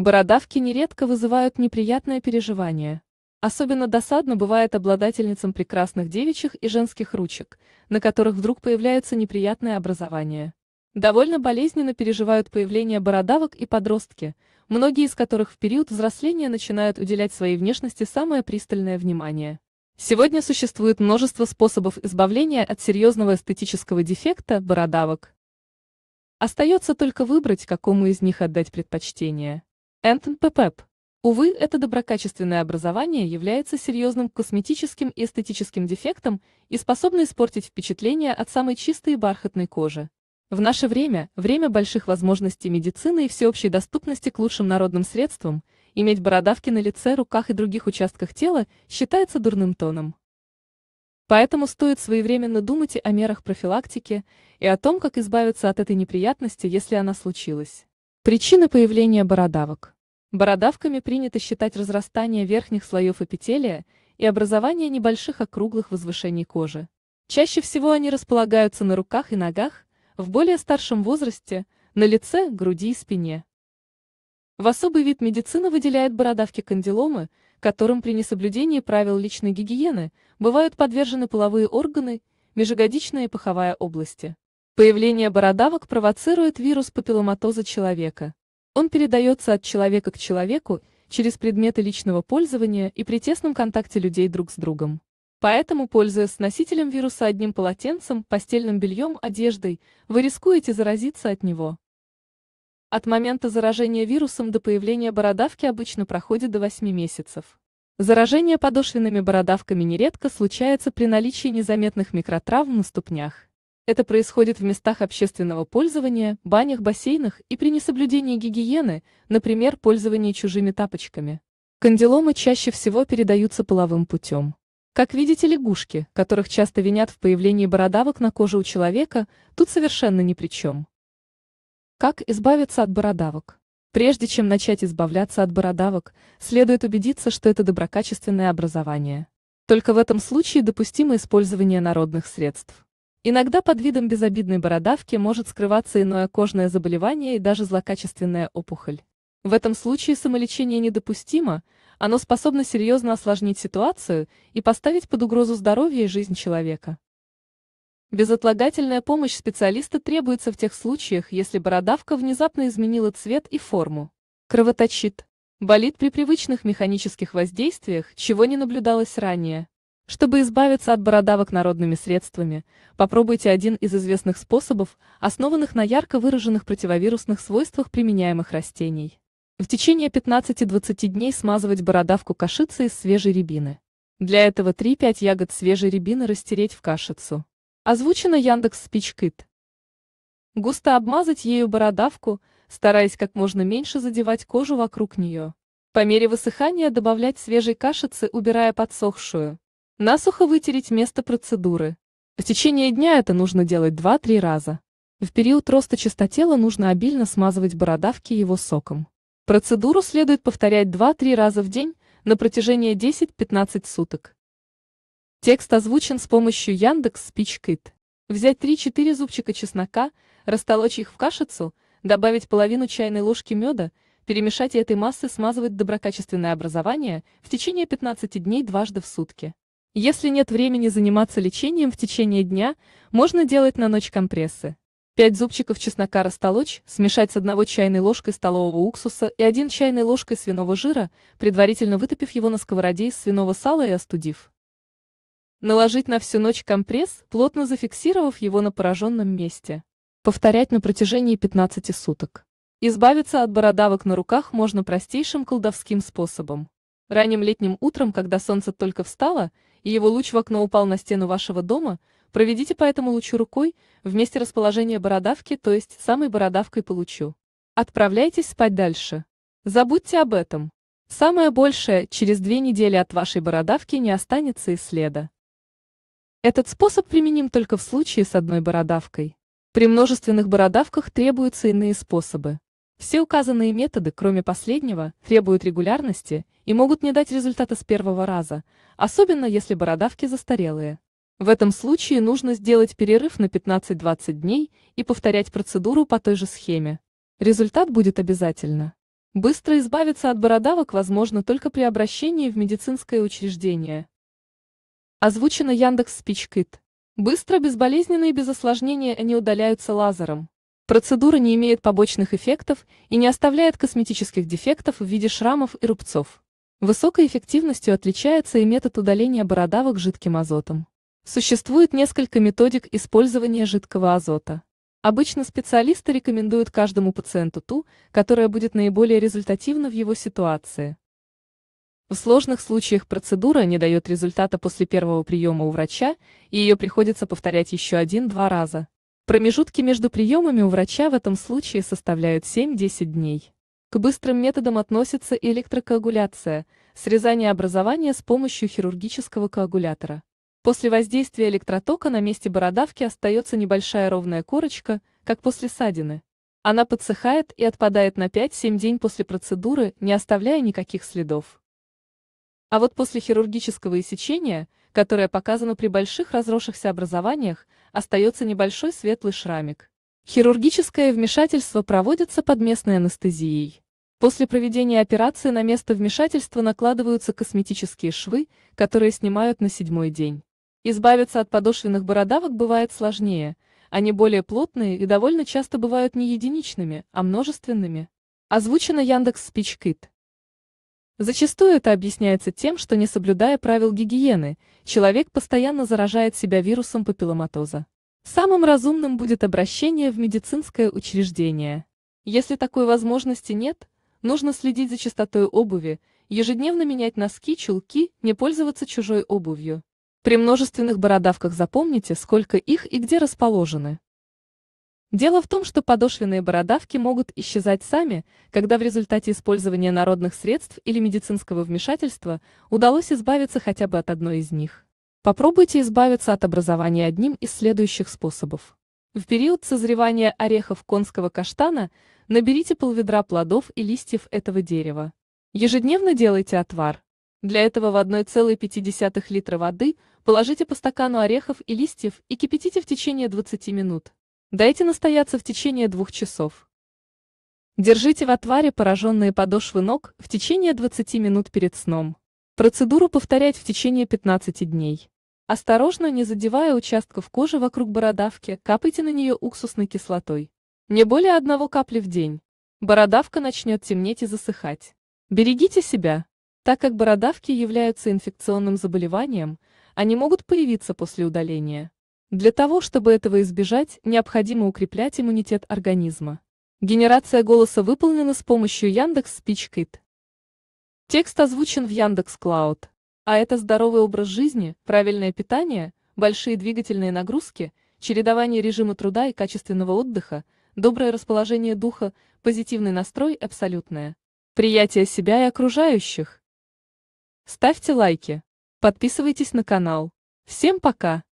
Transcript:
Бородавки нередко вызывают неприятное переживание. Особенно досадно бывает обладательницам прекрасных девичьих и женских ручек, на которых вдруг появляется неприятное образование. Довольно болезненно переживают появление бородавок и подростки, многие из которых в период взросления начинают уделять своей внешности самое пристальное внимание. Сегодня существует множество способов избавления от серьезного эстетического дефекта бородавок. Остается только выбрать, какому из них отдать предпочтение. Энтон НТПП. Увы, это доброкачественное образование является серьезным косметическим и эстетическим дефектом и способно испортить впечатление от самой чистой и бархатной кожи. В наше время, время больших возможностей медицины и всеобщей доступности к лучшим народным средствам, иметь бородавки на лице, руках и других участках тела считается дурным тоном. Поэтому стоит своевременно думать о мерах профилактики и о том, как избавиться от этой неприятности, если она случилась. Причина появления бородавок. Бородавками принято считать разрастание верхних слоев эпителия и образование небольших округлых возвышений кожи. Чаще всего они располагаются на руках и ногах, в более старшем возрасте, на лице, груди и спине. В особый вид медицины выделяет бородавки-кандиломы, которым при несоблюдении правил личной гигиены бывают подвержены половые органы, межягодичная и паховая области. Появление бородавок провоцирует вирус папилломатоза человека. Он передается от человека к человеку через предметы личного пользования и при тесном контакте людей друг с другом. Поэтому, пользуясь носителем вируса одним полотенцем, постельным бельем, одеждой, вы рискуете заразиться от него. От момента заражения вирусом до появления бородавки обычно проходит до 8 месяцев. Заражение подошвенными бородавками нередко случается при наличии незаметных микротравм на ступнях. Это происходит в местах общественного пользования, банях, бассейнах и при несоблюдении гигиены, например, пользовании чужими тапочками. Кандиломы чаще всего передаются половым путем. Как видите, лягушки, которых часто винят в появлении бородавок на коже у человека, тут совершенно ни при чем. Как избавиться от бородавок? Прежде чем начать избавляться от бородавок, следует убедиться, что это доброкачественное образование. Только в этом случае допустимо использование народных средств. Иногда под видом безобидной бородавки может скрываться иное кожное заболевание и даже злокачественная опухоль. В этом случае самолечение недопустимо, оно способно серьезно осложнить ситуацию и поставить под угрозу здоровье и жизнь человека. Безотлагательная помощь специалиста требуется в тех случаях, если бородавка внезапно изменила цвет и форму. Кровоточит. Болит при привычных механических воздействиях, чего не наблюдалось ранее. Чтобы избавиться от бородавок народными средствами, попробуйте один из известных способов, основанных на ярко выраженных противовирусных свойствах применяемых растений. В течение 15-20 дней смазывать бородавку кашицей из свежей рябины. Для этого 3-5 ягод свежей рябины растереть в кашицу. Озвучено Яндекс Спичкит. Густо обмазать ею бородавку, стараясь как можно меньше задевать кожу вокруг нее. По мере высыхания добавлять свежей кашицы, убирая подсохшую. Насухо вытереть место процедуры. В течение дня это нужно делать 2-3 раза. В период роста чистотела нужно обильно смазывать бородавки его соком. Процедуру следует повторять 2-3 раза в день на протяжении 10-15 суток. Текст озвучен с помощью Яндекс Спичкит. Взять 3-4 зубчика чеснока, растолочь их в кашицу, добавить половину чайной ложки меда, перемешать и этой массы смазывать доброкачественное образование в течение 15 дней дважды в сутки. Если нет времени заниматься лечением в течение дня, можно делать на ночь компрессы. 5 зубчиков чеснока растолочь, смешать с 1 чайной ложкой столового уксуса и 1 чайной ложкой свиного жира, предварительно вытопив его на сковороде из свиного сала и остудив. Наложить на всю ночь компресс, плотно зафиксировав его на пораженном месте. Повторять на протяжении 15 суток. Избавиться от бородавок на руках можно простейшим колдовским способом. Ранним летним утром, когда солнце только встало, и его луч в окно упал на стену вашего дома, проведите по этому лучу рукой, вместе расположения бородавки, то есть самой бородавкой по лучу. Отправляйтесь спать дальше. Забудьте об этом. Самое большее, через две недели от вашей бородавки не останется и следа. Этот способ применим только в случае с одной бородавкой. При множественных бородавках требуются иные способы. Все указанные методы, кроме последнего, требуют регулярности и могут не дать результата с первого раза, особенно если бородавки застарелые. В этом случае нужно сделать перерыв на 15-20 дней и повторять процедуру по той же схеме. Результат будет обязательно. Быстро избавиться от бородавок возможно только при обращении в медицинское учреждение. Озвучено Яндекс Спичкит. Быстро, безболезненно и без осложнения они удаляются лазером. Процедура не имеет побочных эффектов и не оставляет косметических дефектов в виде шрамов и рубцов. Высокой эффективностью отличается и метод удаления бородавок жидким азотом. Существует несколько методик использования жидкого азота. Обычно специалисты рекомендуют каждому пациенту ту, которая будет наиболее результативна в его ситуации. В сложных случаях процедура не дает результата после первого приема у врача, и ее приходится повторять еще один-два раза. Промежутки между приемами у врача в этом случае составляют 7-10 дней. К быстрым методам относится электрокоагуляция, срезание образования с помощью хирургического коагулятора. После воздействия электротока на месте бородавки остается небольшая ровная корочка, как после садины. Она подсыхает и отпадает на 5-7 дней после процедуры, не оставляя никаких следов. А вот после хирургического иссечения, которое показано при больших разросшихся образованиях, остается небольшой светлый шрамик. Хирургическое вмешательство проводится под местной анестезией. После проведения операции на место вмешательства накладываются косметические швы, которые снимают на седьмой день. Избавиться от подошвенных бородавок бывает сложнее, они более плотные и довольно часто бывают не единичными, а множественными. Озвучено Яндекс Спичкит. Зачастую это объясняется тем, что не соблюдая правил гигиены, человек постоянно заражает себя вирусом папилломатоза. Самым разумным будет обращение в медицинское учреждение. Если такой возможности нет, нужно следить за чистотой обуви, ежедневно менять носки, чулки, не пользоваться чужой обувью. При множественных бородавках запомните, сколько их и где расположены. Дело в том, что подошвенные бородавки могут исчезать сами, когда в результате использования народных средств или медицинского вмешательства удалось избавиться хотя бы от одной из них. Попробуйте избавиться от образования одним из следующих способов. В период созревания орехов конского каштана наберите полведра плодов и листьев этого дерева. Ежедневно делайте отвар. Для этого в 1,5 литра воды положите по стакану орехов и листьев и кипятите в течение 20 минут. Дайте настояться в течение двух часов. Держите в отваре пораженные подошвы ног в течение 20 минут перед сном. Процедуру повторять в течение 15 дней. Осторожно, не задевая участков кожи вокруг бородавки, капайте на нее уксусной кислотой. Не более одного капли в день. Бородавка начнет темнеть и засыхать. Берегите себя. Так как бородавки являются инфекционным заболеванием, они могут появиться после удаления. Для того, чтобы этого избежать, необходимо укреплять иммунитет организма. Генерация голоса выполнена с помощью Яндекс Спичкит. Текст озвучен в Яндекс Клауд. А это здоровый образ жизни, правильное питание, большие двигательные нагрузки, чередование режима труда и качественного отдыха, доброе расположение духа, позитивный настрой абсолютное. Приятие себя и окружающих. Ставьте лайки. Подписывайтесь на канал. Всем пока!